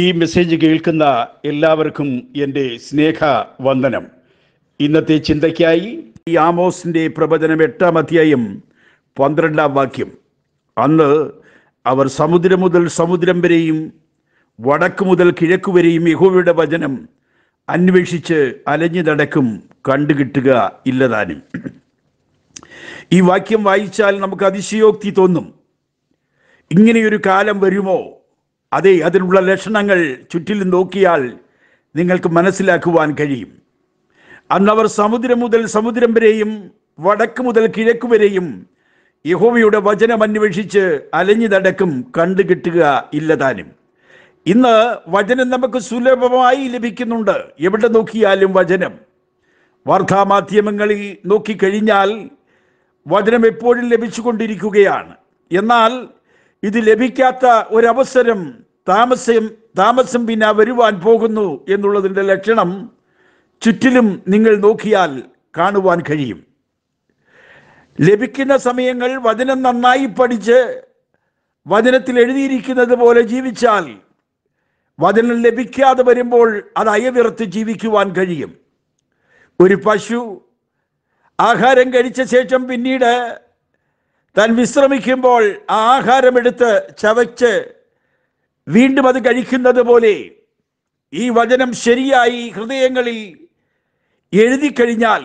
ഈ മെസ്സേജ് കേൾക്കുന്ന എല്ലാവർക്കും എൻ്റെ സ്നേഹ വന്ദനം ഇന്നത്തെ ചിന്തയ്ക്കായി ഈ ആമോസിൻ്റെ പ്രവചനം എട്ടാം അധ്യായം പന്ത്രണ്ടാം വാക്യം അന്ന് അവർ സമുദ്രം മുതൽ സമുദ്രം വരെയും വടക്ക് മുതൽ കിഴക്ക് വരെയും യഹോവയുടെ വചനം അന്വേഷിച്ച് അലഞ്ഞു നടക്കും കണ്ടുകിട്ടുക ഇല്ലതാനും ഈ വാക്യം വായിച്ചാൽ നമുക്ക് അതിശയോക്തി തോന്നും ഇങ്ങനെയൊരു കാലം വരുമോ അതെ അതിനുള്ള ലക്ഷണങ്ങൾ ചുറ്റിലും നോക്കിയാൽ നിങ്ങൾക്ക് മനസ്സിലാക്കുവാൻ കഴിയും അന്നവർ സമുദ്രം മുതൽ സമുദ്രം വരെയും വടക്ക് മുതൽ കിഴക്ക് വരെയും യഹോവയുടെ വചനം അന്വേഷിച്ച് അലഞ്ഞിതടക്കും കണ്ടു കിട്ടുക ഇല്ലതാനും ഇന്ന് വചനം നമുക്ക് സുലഭമായി ലഭിക്കുന്നുണ്ട് എവിടെ നോക്കിയാലും വചനം വാർത്താമാധ്യമങ്ങളിൽ നോക്കിക്കഴിഞ്ഞാൽ വചനം എപ്പോഴും ലഭിച്ചുകൊണ്ടിരിക്കുകയാണ് എന്നാൽ ഇത് ലഭിക്കാത്ത ഒരവസരം താമസം താമസം പിന്നെ വരുവാൻ പോകുന്നു എന്നുള്ളതിൻ്റെ ലക്ഷണം ചുറ്റിലും നിങ്ങൾ നോക്കിയാൽ കാണുവാൻ കഴിയും ലഭിക്കുന്ന സമയങ്ങൾ വചനം നന്നായി പഠിച്ച് വചനത്തിൽ എഴുതിയിരിക്കുന്നത് പോലെ ജീവിച്ചാൽ വചനം ലഭിക്കാതെ വരുമ്പോൾ അത് അയവിറത്ത് ജീവിക്കുവാൻ കഴിയും ഒരു പശു ആഹാരം കഴിച്ച ശേഷം പിന്നീട് താൻ വിശ്രമിക്കുമ്പോൾ ആ ആഹാരമെടുത്ത് ചവച്ച് വീണ്ടും അത് കഴിക്കുന്നത് പോലെ ഈ വചനം ശരിയായി ഹൃദയങ്ങളിൽ എഴുതി കഴിഞ്ഞാൽ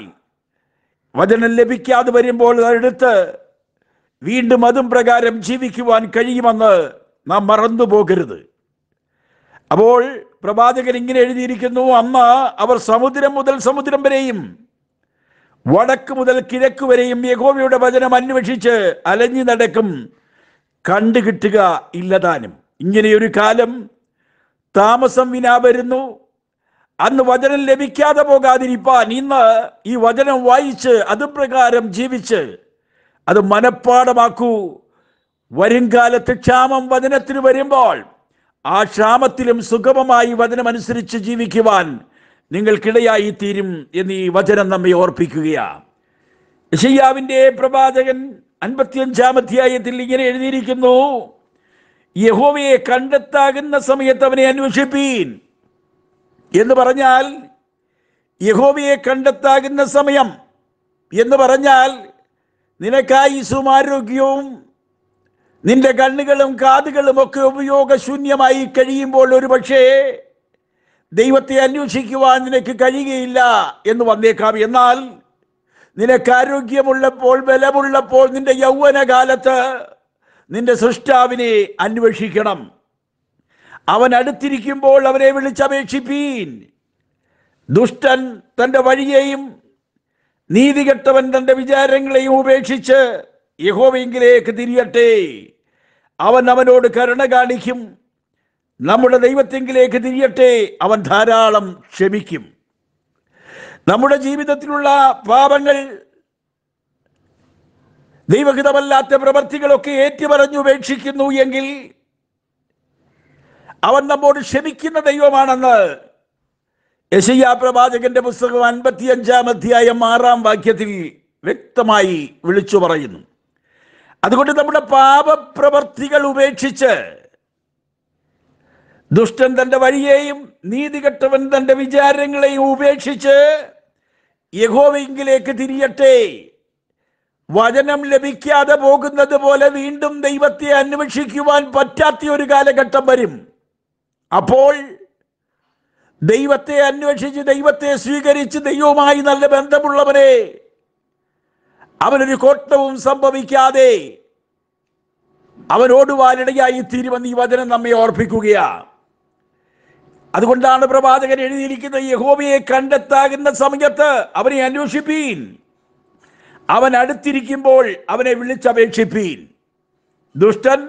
വചനം ലഭിക്കാതെ വരുമ്പോൾ അതെടുത്ത് വീണ്ടും അതും പ്രകാരം ജീവിക്കുവാൻ കഴിയുമെന്ന് നാം മറന്നു പോകരുത് അപ്പോൾ പ്രവാചകൻ ഇങ്ങനെ എഴുതിയിരിക്കുന്നു അമ്മ അവർ സമുദ്രം മുതൽ സമുദ്രം വരെയും വടക്ക് മുതൽ കിഴക്ക് വരെയും യഹോവയുടെ വചനം അന്വേഷിച്ച് അലഞ്ഞു നടക്കും കണ്ടുകിട്ടുക ഇല്ലതാനും ഇങ്ങനെയൊരു കാലം താമസം വിനാ വരുന്നു അന്ന് വചനം ലഭിക്കാതെ പോകാതിരിപ്പാൻ ഇന്ന് ഈ വചനം വായിച്ച് അത് പ്രകാരം ജീവിച്ച് അത് മനഃപ്പാടമാക്കൂ വരും കാലത്ത് ക്ഷാമം വചനത്തിന് വരുമ്പോൾ ആ ക്ഷാമത്തിലും സുഗമമായി വചനമനുസരിച്ച് ജീവിക്കുവാൻ നിങ്ങൾക്കിടയായി തീരും എന്ന് ഈ വചനം നമ്മെ ഓർപ്പിക്കുകയാണ് യശയ്യാവിൻ്റെ പ്രവാചകൻ അൻപത്തിയഞ്ചാം അധ്യായത്തിൽ ഇങ്ങനെ എഴുതിയിരിക്കുന്നു യഹോവയെ കണ്ടെത്താകുന്ന സമയത്ത് അവനെ അന്വേഷിപ്പീൻ എന്ന് പറഞ്ഞാൽ യഹോവയെ കണ്ടെത്താകുന്ന സമയം എന്ന് പറഞ്ഞാൽ നിനക്കായി സുമാരോഗ്യവും നിന്റെ കണ്ണുകളും കാതുകളും ഒക്കെ ഉപയോഗശൂന്യമായി കഴിയുമ്പോൾ ഒരു പക്ഷേ ദൈവത്തെ അന്വേഷിക്കുവാൻ നിനക്ക് കഴിയുകയില്ല എന്ന് വന്നേക്കാം എന്നാൽ നിനക്ക് ആരോഗ്യമുള്ളപ്പോൾ ബലമുള്ളപ്പോൾ നിന്റെ യൗവനകാലത്ത് നിന്റെ സൃഷ്ടാവിനെ അന്വേഷിക്കണം അവൻ അടുത്തിരിക്കുമ്പോൾ അവരെ വിളിച്ചപേക്ഷിപ്പീൻ ദുഷ്ടൻ തൻ്റെ വഴിയെയും നീതികെട്ടവൻ തൻ്റെ വിചാരങ്ങളെയും ഉപേക്ഷിച്ച് യഹോവെങ്കിലേക്ക് തിരിയട്ടെ അവൻ അവനോട് കരുണ കാണിക്കും നമ്മുടെ ദൈവത്തെങ്കിലേക്ക് തിരിയട്ടെ അവൻ ധാരാളം ക്ഷമിക്കും നമ്മുടെ ജീവിതത്തിലുള്ള പാപങ്ങൾ ദൈവഹിതമല്ലാത്ത പ്രവൃത്തികളൊക്കെ ഏറ്റുപറഞ്ഞു ഉപേക്ഷിക്കുന്നു എങ്കിൽ അവൻ നമ്മോട് ക്ഷമിക്കുന്ന ദൈവമാണെന്ന് യശയ്യ പ്രവാചകന്റെ പുസ്തകം അൻപത്തിയഞ്ചാം അധ്യായം ആറാം വാക്യത്തിൽ വ്യക്തമായി വിളിച്ചു പറയുന്നു അതുകൊണ്ട് നമ്മുടെ പാപപ്രവർത്തികൾ ഉപേക്ഷിച്ച് ദുഷ്ടൻ തൻ്റെ വഴിയെയും നീതികെട്ടവൻ തൻ്റെ വിചാരങ്ങളെയും ഉപേക്ഷിച്ച് യഹോവെങ്കിലേക്ക് തിരിയട്ടെ വചനം ലഭിക്കാതെ പോകുന്നത് പോലെ വീണ്ടും ദൈവത്തെ അന്വേഷിക്കുവാൻ പറ്റാത്ത ഒരു കാലഘട്ടം വരും അപ്പോൾ ദൈവത്തെ അന്വേഷിച്ച് ദൈവത്തെ സ്വീകരിച്ച് ദൈവവുമായി നല്ല ബന്ധമുള്ളവനെ അവനൊരു കോട്ടവും സംഭവിക്കാതെ അവനോട് വാലിടയായി തീരുമെന്ന് ഈ വചനം നമ്മെ ഓർപ്പിക്കുകയാണ് അതുകൊണ്ടാണ് പ്രവാചകൻ എഴുതിയിരിക്കുന്നത് യഹോബിയെ കണ്ടെത്താകുന്ന സമയത്ത് അവനെ അന്വേഷിപ്പീൻ അവൻ അടുത്തിരിക്കുമ്പോൾ അവനെ വിളിച്ചപേക്ഷിപ്പീൻ ദുഷ്ടൻ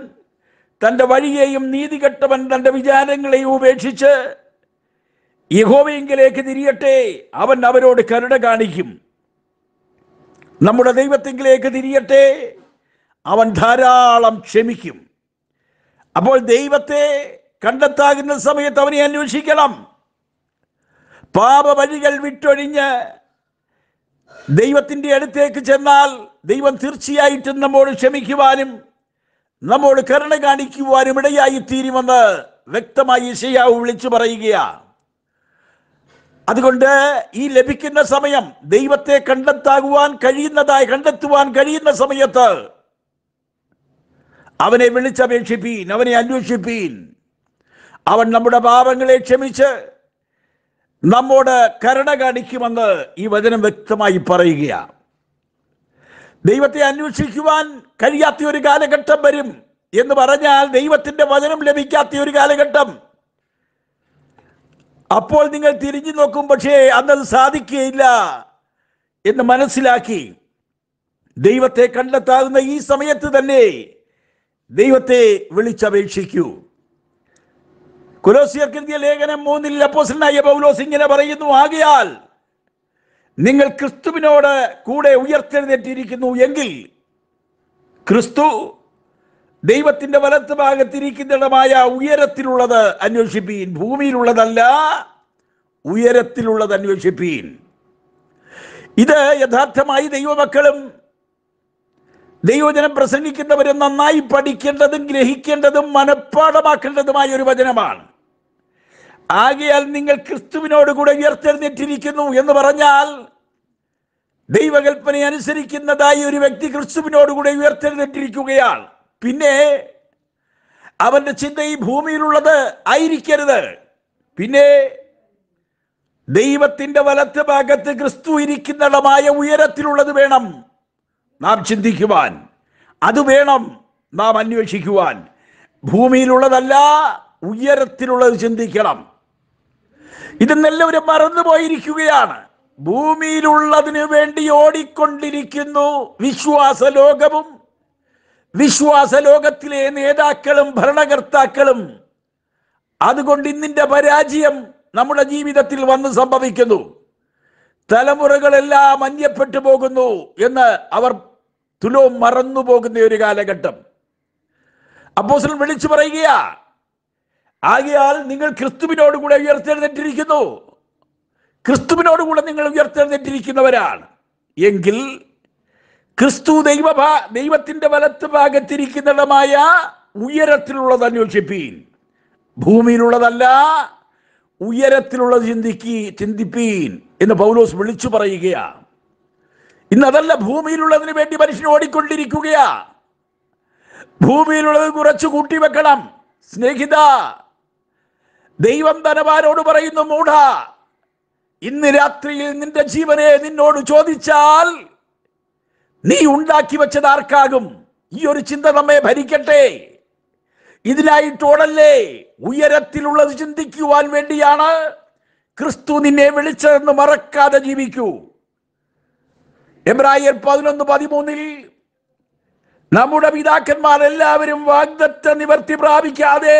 തൻ്റെ വഴിയെയും നീതികെട്ടവൻ തൻ്റെ വിചാരങ്ങളെയും ഉപേക്ഷിച്ച് യഹോവയെങ്കിലേക്ക് തിരിയട്ടെ അവൻ അവരോട് കരുണ കാണിക്കും നമ്മുടെ ദൈവത്തെങ്കിലേക്ക് തിരിയട്ടെ അവൻ ധാരാളം ക്ഷമിക്കും അപ്പോൾ ദൈവത്തെ കണ്ടെത്താകുന്ന സമയത്ത് അവനെ അന്വേഷിക്കണം പാപവഴികൾ വിട്ടൊഴിഞ്ഞ് ദൈവത്തിൻ്റെ അടുത്തേക്ക് ചെന്നാൽ ദൈവം തീർച്ചയായിട്ടും നമ്മോട് ക്ഷമിക്കുവാനും നമ്മോട് കരുണ കാണിക്കുവാനും ഇടയായി തീരുമെന്ന് വ്യക്തമായി ഇഷയാവ് വിളിച്ചു പറയുകയാണ് അതുകൊണ്ട് ഈ ലഭിക്കുന്ന സമയം ദൈവത്തെ കണ്ടെത്താകുവാൻ കഴിയുന്നതായി കണ്ടെത്തുവാൻ കഴിയുന്ന സമയത്ത് അവനെ വിളിച്ചപേക്ഷിപ്പീൻ അവനെ അന്വേഷിപ്പീൻ അവൻ നമ്മുടെ പാപങ്ങളെ ക്ഷമിച്ച് നമ്മോട് കരുണ കാണിക്കുമെന്ന് ഈ വചനം വ്യക്തമായി പറയുകയാണ് ദൈവത്തെ അന്വേഷിക്കുവാൻ കഴിയാത്ത ഒരു കാലഘട്ടം വരും എന്ന് പറഞ്ഞാൽ ദൈവത്തിന്റെ വചനം ലഭിക്കാത്ത ഒരു കാലഘട്ടം അപ്പോൾ നിങ്ങൾ തിരിഞ്ഞു നോക്കും പക്ഷേ അന്നത് സാധിക്കുകയില്ല എന്ന് മനസ്സിലാക്കി ദൈവത്തെ കണ്ടെത്താകുന്ന ഈ സമയത്ത് തന്നെ ദൈവത്തെ വിളിച്ചപേക്ഷിക്കൂ കുലോസിയർക്കെഴുതിയ ലേഖനം മൂന്നിൽ അപ്പോസിനായ പൗലോസ് ഇങ്ങനെ പറയുന്നു ആകയാൽ നിങ്ങൾ ക്രിസ്തുവിനോട് കൂടെ ഉയർത്തെഴുന്നേറ്റിരിക്കുന്നു എങ്കിൽ ക്രിസ്തു ദൈവത്തിന്റെ വലത്ത് ഭാഗത്തിരിക്കുന്നിടമായ ഉയരത്തിലുള്ളത് അന്വേഷിപ്പീൻ ഭൂമിയിലുള്ളതല്ല ഉയരത്തിലുള്ളത് അന്വേഷിപ്പീൻ ഇത് യഥാർത്ഥമായി ദൈവമക്കളും ദൈവജനം പ്രസംഗിക്കുന്നവരും നന്നായി പഠിക്കേണ്ടതും ഗ്രഹിക്കേണ്ടതും മനഃപ്പാഠമാക്കേണ്ടതുമായ ഒരു വചനമാണ് ആകയാൽ നിങ്ങൾ ക്രിസ്തുവിനോട് കൂടെ ഉയർത്തെഴുന്നേറ്റിരിക്കുന്നു എന്ന് പറഞ്ഞാൽ ദൈവകൽപ്പന അനുസരിക്കുന്നതായി ഒരു വ്യക്തി ക്രിസ്തുവിനോട് കൂടെ ഉയർത്തെഴുന്നേറ്റിരിക്കുകയാണ് പിന്നെ അവന്റെ ചിന്ത ഈ ഭൂമിയിലുള്ളത് ആയിരിക്കരുത് പിന്നെ ദൈവത്തിന്റെ വലത്ത് ഭാഗത്ത് ക്രിസ്തു ഇരിക്കുന്നിടമായ ഉയരത്തിലുള്ളത് വേണം നാം ചിന്തിക്കുവാൻ അത് വേണം നാം അന്വേഷിക്കുവാൻ ഭൂമിയിലുള്ളതല്ല ഉയരത്തിലുള്ളത് ചിന്തിക്കണം മറന്നു പോയിരിക്കുകയാണ് ഭൂമിയിലുള്ളതിന് വേണ്ടി ഓടിക്കൊണ്ടിരിക്കുന്നു വിശ്വാസ ലോകവും വിശ്വാസ ലോകത്തിലെ നേതാക്കളും ഭരണകർത്താക്കളും അതുകൊണ്ട് ഇന്നിന്റെ പരാജയം നമ്മുടെ ജീവിതത്തിൽ വന്ന് സംഭവിക്കുന്നു തലമുറകളെല്ലാം അന്യപ്പെട്ടു പോകുന്നു എന്ന് അവർ തുലവും മറന്നു പോകുന്ന ഒരു കാലഘട്ടം അപ്പോസൽ വിളിച്ചു പറയുകയാ ആകയാൽ നിങ്ങൾ ക്രിസ്തുവിനോടുകൂടെ ഉയർത്തെഴുന്നേറ്റിരിക്കുന്നു ക്രിസ്തുവിനോടുകൂടെ നിങ്ങൾ ഉയർത്തെഴുന്നേറ്റിരിക്കുന്നവരാണ് എങ്കിൽ ക്രിസ്തു ദൈവ ദൈവത്തിന്റെ വലത്ത് ഭാഗത്തിരിക്കുന്നതമായ ഉയരത്തിലുള്ളത് അന്വേഷിപ്പീൻ ഭൂമിയിലുള്ളതല്ല ഉയരത്തിലുള്ളത് ചിന്തിക്കി ചിന്തിപ്പീൻ എന്ന് പൗലോസ് വിളിച്ചു പറയുകയാണ് ഇന്നതല്ല ഭൂമിയിലുള്ളതിന് വേണ്ടി മനുഷ്യൻ ഓടിക്കൊണ്ടിരിക്കുകയാ ഭൂമിയിലുള്ളത് കുറച്ച് കൂട്ടിവെക്കണം സ്നേഹിത ദൈവം ധനവാനോട് പറയുന്നു മൂഢ ഇന്ന് രാത്രിയിൽ നിന്റെ ജീവനെ നിന്നോട് ചോദിച്ചാൽ നീ ഉണ്ടാക്കി വെച്ചത് ആർക്കാകും ഈ ഒരു ചിന്ത നമ്മെ ഭരിക്കട്ടെ ഇതിനായിട്ടോടല്ലേ ഉയരത്തിലുള്ളത് ചിന്തിക്കുവാൻ വേണ്ടിയാണ് ക്രിസ്തു നിന്നെ വിളിച്ചതെന്ന് മറക്കാതെ ജീവിക്കൂ എബ്രായർ പതിനൊന്ന് പതിമൂന്നിൽ നമ്മുടെ പിതാക്കന്മാർ എല്ലാവരും വാഗ്ദത്ത നിവർത്തി പ്രാപിക്കാതെ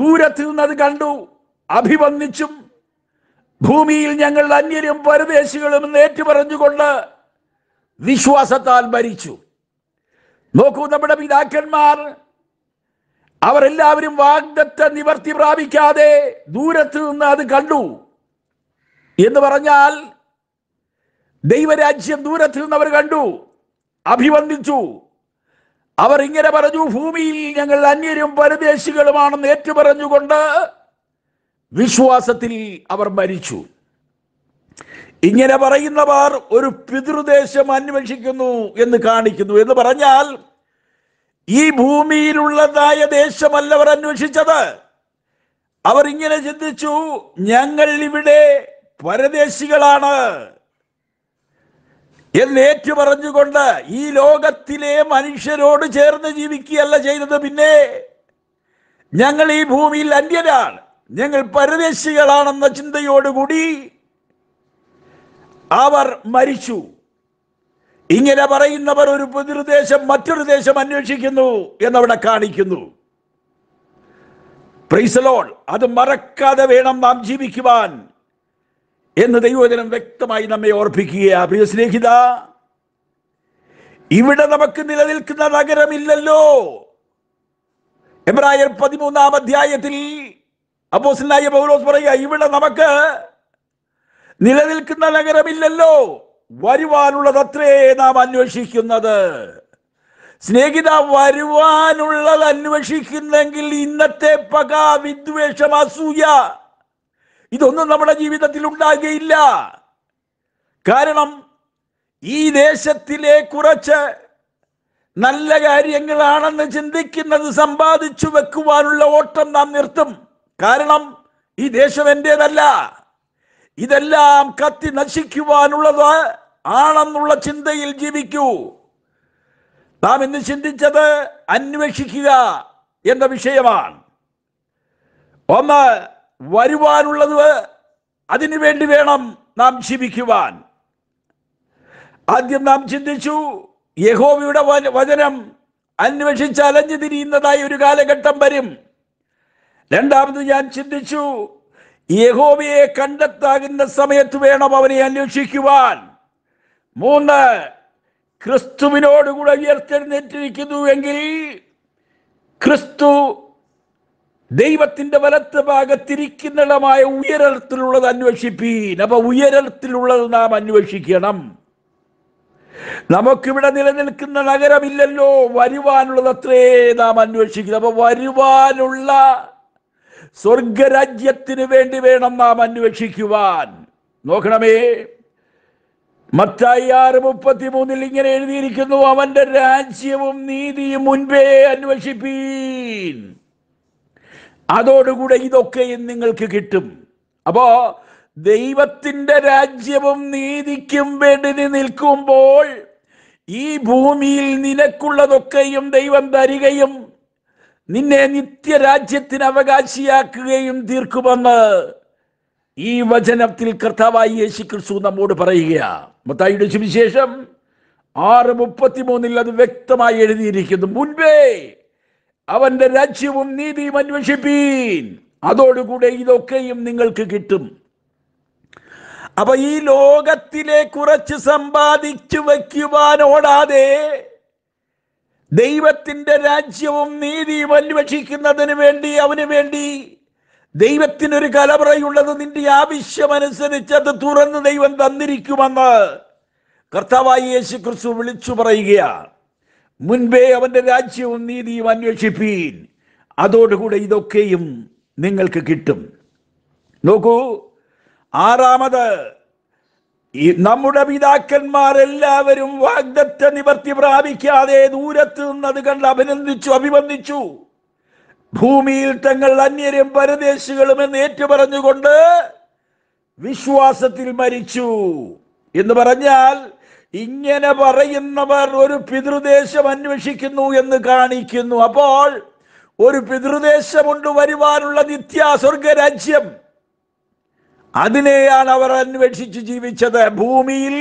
ദൂരത്ത് നിന്നത് കണ്ടു അഭിവന്ദിച്ചും ഭൂമിയിൽ ഞങ്ങൾ അന്യരും പരദേശികളും ഏറ്റുപറഞ്ഞുകൊണ്ട് വിശ്വാസത്താൽ ഭരിച്ചു നോക്കൂ നമ്മുടെ പിതാക്കന്മാർ അവരെല്ലാവരും വാഗ്ദത്ത നിവർത്തി പ്രാപിക്കാതെ ദൂരത്ത് നിന്ന് അത് കണ്ടു എന്ന് പറഞ്ഞാൽ ദൈവരാജ്യം ദൂരത്തിൽ നിന്ന് അവർ കണ്ടു അഭിവന്ദിച്ചു അവർ ഇങ്ങനെ പറഞ്ഞു ഭൂമിയിൽ ഞങ്ങൾ അന്യരും പരദേശികളുമാണെന്ന് ഏറ്റുപറഞ്ഞുകൊണ്ട് വിശ്വാസത്തിൽ അവർ മരിച്ചു ഇങ്ങനെ പറയുന്നവർ ഒരു പിതൃദേശം അന്വേഷിക്കുന്നു എന്ന് കാണിക്കുന്നു എന്ന് പറഞ്ഞാൽ ഈ ഭൂമിയിലുള്ളതായ ദേശമല്ല അവർ അന്വേഷിച്ചത് അവർ ഇങ്ങനെ ചിന്തിച്ചു ഞങ്ങൾ ഇവിടെ പരദേശികളാണ് എന്ന് ഏറ്റു പറഞ്ഞുകൊണ്ട് ഈ ലോകത്തിലെ മനുഷ്യരോട് ചേർന്ന് ജീവിക്കുകയല്ല ചെയ്തത് പിന്നെ ഞങ്ങൾ ഈ ഭൂമിയിൽ അന്യരാണ് ഞങ്ങൾ പരദേശികളാണെന്ന ചിന്തയോടുകൂടി അവർ മരിച്ചു ഇങ്ങനെ പറയുന്നവർ ഒരു പുതിർദേശം മറ്റൊരു ദേശം അന്വേഷിക്കുന്നു എന്നവിടെ കാണിക്കുന്നു പ്രീസലോൾ അത് മറക്കാതെ വേണം നാം ജീവിക്കുവാൻ എന്ന് ദൈവചനം വ്യക്തമായി നമ്മെ ഓർപ്പിക്കുക പ്രിയ സ്നേഹിത ഇവിടെ നമുക്ക് നിലനിൽക്കുന്ന നഗരമില്ലല്ലോ എബ്രായർ പതിമൂന്നാം അധ്യായത്തിൽ അപ്പോസിനായ പൗലോസ് പറയുക ഇവിടെ നമുക്ക് നിലനിൽക്കുന്ന നഗരമില്ലല്ലോ വരുവാനുള്ളത് അത്രേ നാം അന്വേഷിക്കുന്നത് സ്നേഹിത വരുവാനുള്ളത് അന്വേഷിക്കുന്നെങ്കിൽ ഇന്നത്തെ പക വിദ്വേഷം അസൂയ ഇതൊന്നും നമ്മുടെ ജീവിതത്തിൽ ഉണ്ടാകുകയില്ല കാരണം ഈ ദേശത്തിലെ കുറച്ച് നല്ല കാര്യങ്ങളാണെന്ന് ചിന്തിക്കുന്നത് സമ്പാദിച്ചു വെക്കുവാനുള്ള ഓട്ടം നാം നിർത്തും കാരണം ഈ ദേശം എൻ്റെതല്ല ഇതെല്ലാം കത്തി നശിക്കുവാനുള്ളത് ആണെന്നുള്ള ചിന്തയിൽ ജീവിക്കൂ നാം ഇന്ന് ചിന്തിച്ചത് അന്വേഷിക്കുക എന്ന വിഷയമാണ് ഒന്ന് വരുവാനുള്ളത് അതിനു വേണ്ടി വേണം നാം ജീവിക്കുവാൻ ആദ്യം നാം ചിന്തിച്ചു യഹോവയുടെ വചനം അന്വേഷിച്ച് അലഞ്ഞു തിരിയുന്നതായി ഒരു കാലഘട്ടം വരും രണ്ടാമത് ഞാൻ ചിന്തിച്ചു യഹോവയെ കണ്ടെത്താകുന്ന സമയത്ത് വേണം അവനെ അന്വേഷിക്കുവാൻ മൂന്ന് ക്രിസ്തുവിനോടുകൂടെ ഉയർത്തെഴുന്നേറ്റിരിക്കുന്നു എങ്കിൽ ക്രിസ്തു ദൈവത്തിന്റെ വലത്ത് ഭാഗത്തിരിക്കുന്നിടമായ ഉയരത്തിലുള്ളത് അന്വേഷിപ്പീൻ അപ്പൊ ഉയരത്തിലുള്ളത് നാം അന്വേഷിക്കണം നമുക്കിവിടെ നിലനിൽക്കുന്ന നഗരമില്ലല്ലോ വരുവാനുള്ളത് അത്രേ നാം അന്വേഷിക്കുന്നത് അപ്പൊ വരുവാനുള്ള സ്വർഗരാജ്യത്തിന് വേണ്ടി വേണം നാം അന്വേഷിക്കുവാൻ നോക്കണമേ മത്തായി ആറ് മുപ്പത്തി മൂന്നിൽ ഇങ്ങനെ എഴുതിയിരിക്കുന്നു അവന്റെ രാജ്യവും നീതിയും മുൻപേ അന്വേഷിപ്പീൻ അതോടുകൂടെ ഇതൊക്കെയും നിങ്ങൾക്ക് കിട്ടും അപ്പോ ദൈവത്തിൻ്റെ രാജ്യവും നീതിക്കും വേണ്ടി നിൽക്കുമ്പോൾ ഈ ഭൂമിയിൽ നിനക്കുള്ളതൊക്കെയും ദൈവം തരികയും നിന്നെ നിത്യരാജ്യത്തിന് അവകാശിയാക്കുകയും തീർക്കുമെന്ന് ഈ വചനത്തിൽ കർത്താവായി യേശു ക്രിസ്തു നമ്മോട് പറയുകയാണ് മത്തായിയുടെ സുവിശേഷം ആറ് മുപ്പത്തിമൂന്നിൽ അത് വ്യക്തമായി എഴുതിയിരിക്കുന്നു മുൻപേ അവന്റെ രാജ്യവും നീതിയും അന്വേഷിപ്പീൻ അതോടുകൂടെ ഇതൊക്കെയും നിങ്ങൾക്ക് കിട്ടും അപ്പൊ ഈ ലോകത്തിലെ കുറച്ച് സമ്പാദിച്ചു വയ്ക്കുവാനോടാതെ ദൈവത്തിൻ്റെ രാജ്യവും നീതിയും അന്വേഷിക്കുന്നതിന് വേണ്ടി അവന് വേണ്ടി ദൈവത്തിനൊരു കലവറയുള്ളത് നിന്റെ ആവശ്യമനുസരിച്ച് അത് തുറന്ന് ദൈവം തന്നിരിക്കുമെന്ന് കർത്താവായി യേശു ക്രിസ്തു വിളിച്ചു പറയുകയാണ് മുൻപേ അവൻ്റെ രാജ്യവും നീതിയും അന്വേഷിപ്പീൻ അതോടുകൂടെ ഇതൊക്കെയും നിങ്ങൾക്ക് കിട്ടും നോക്കൂ ആറാമത് നമ്മുടെ പിതാക്കന്മാരെല്ലാവരും വാഗ്ദത്ത നിവർത്തി പ്രാപിക്കാതെ ദൂരത്ത് നിന്നത് കണ്ട് അഭിനന്ദിച്ചു അഭിവന്ദിച്ചു ഭൂമിയിൽ തങ്ങൾ അന്യരും പരദേശികളും എന്ന് ഏറ്റുപറഞ്ഞുകൊണ്ട് വിശ്വാസത്തിൽ മരിച്ചു എന്ന് പറഞ്ഞാൽ ഇങ്ങനെ പറയുന്നവർ ഒരു പിതൃദേശം അന്വേഷിക്കുന്നു എന്ന് കാണിക്കുന്നു അപ്പോൾ ഒരു പിതൃദേശമുണ്ട് വരുവാനുള്ള നിത്യ രാജ്യം അതിനെയാണ് അവർ അന്വേഷിച്ച് ജീവിച്ചത് ഭൂമിയിൽ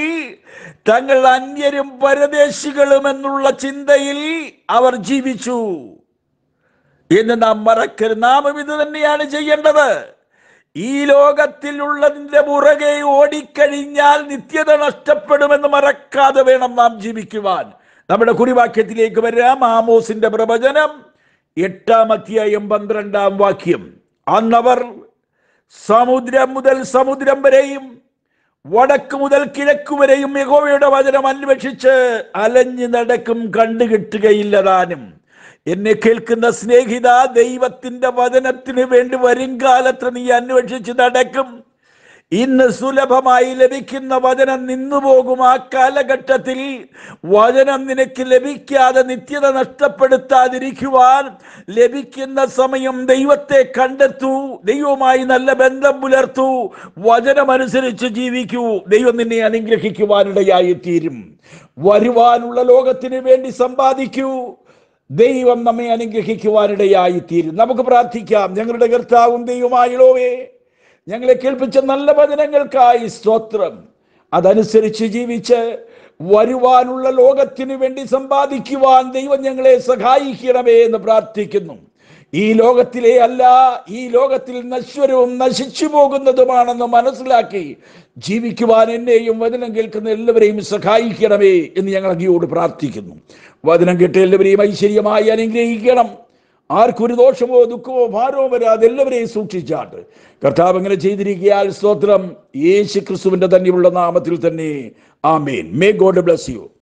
തങ്ങൾ അന്യരും പരദേശികളും എന്നുള്ള ചിന്തയിൽ അവർ ജീവിച്ചു എന്ന് നാം മറക്കരുത് നാം ഇത് തന്നെയാണ് ചെയ്യേണ്ടത് ഈ ലോകത്തിലുള്ളതിൻ്റെ പുറകെ ഓടിക്കഴിഞ്ഞാൽ നിത്യത നഷ്ടപ്പെടുമെന്ന് മറക്കാതെ വേണം നാം ജീവിക്കുവാൻ നമ്മുടെ കുറിവാക്യത്തിലേക്ക് വരാം ആമോസിന്റെ പ്രവചനം എട്ടാം അധ്യായം പന്ത്രണ്ടാം വാക്യം അന്നവർ സമുദ്രം മുതൽ സമുദ്രം വരെയും വടക്ക് മുതൽ കിഴക്ക് വരെയും യഹോവയുടെ വചനം അന്വേഷിച്ച് അലഞ്ഞു നടക്കും കണ്ടുകിട്ടുകയില്ല താനും എന്നെ കേൾക്കുന്ന സ്നേഹിത ദൈവത്തിന്റെ വചനത്തിന് വേണ്ടി വരും കാലത്ത് നീ അന്വേഷിച്ച് നടക്കും ഇന്ന് സുലഭമായി ലഭിക്കുന്ന വചനം നിന്നുപോകും ആ കാലഘട്ടത്തിൽ വചനം നിനക്ക് ലഭിക്കാതെ നിത്യത നഷ്ടപ്പെടുത്താതിരിക്കുവാൻ ലഭിക്കുന്ന സമയം ദൈവത്തെ കണ്ടെത്തൂ ദൈവവുമായി നല്ല ബന്ധം പുലർത്തൂ വചനമനുസരിച്ച് ജീവിക്കൂ ദൈവം നിന്നെ അനുഗ്രഹിക്കുവാനിടയായി തീരും വരുവാനുള്ള ലോകത്തിന് വേണ്ടി സമ്പാദിക്കൂ ദൈവം നമ്മെ അനുഗ്രഹിക്കുവാനിടയായി തീരും നമുക്ക് പ്രാർത്ഥിക്കാം ഞങ്ങളുടെ കർത്താവും ദൈവമായിളോവേ ഞങ്ങളെ കേൾപ്പിച്ച നല്ല വചനങ്ങൾക്കായി സ്തോത്രം അതനുസരിച്ച് ജീവിച്ച് വരുവാനുള്ള ലോകത്തിനു വേണ്ടി സമ്പാദിക്കുവാൻ ദൈവം ഞങ്ങളെ സഹായിക്കണമേ എന്ന് പ്രാർത്ഥിക്കുന്നു ഈ ലോകത്തിലെ അല്ല ഈ ലോകത്തിൽ നശ്വരവും നശിച്ചു പോകുന്നതുമാണെന്ന് മനസ്സിലാക്കി ജീവിക്കുവാൻ എന്നെയും വചനം കേൾക്കുന്ന എല്ലാവരെയും സഹായിക്കണമേ എന്ന് ഞങ്ങൾ അങ്ങയോട് പ്രാർത്ഥിക്കുന്നു വചനം കേട്ട് എല്ലാവരെയും ഐശ്വര്യമായി അനുഗ്രഹിക്കണം ആർക്കൊരു ദോഷമോ ദുഃഖമോ ഭാരമോ വരാതെ എല്ലാവരെയും സൂക്ഷിച്ചാട്ട് കർത്താവ് അങ്ങനെ ചെയ്തിരിക്കാൻ സ്തോത്രം യേശു ക്രിസ്തുവിന്റെ തന്നെയുള്ള നാമത്തിൽ തന്നെ ആമേൻ മേ ഗോഡ് ബ്ലസ് യു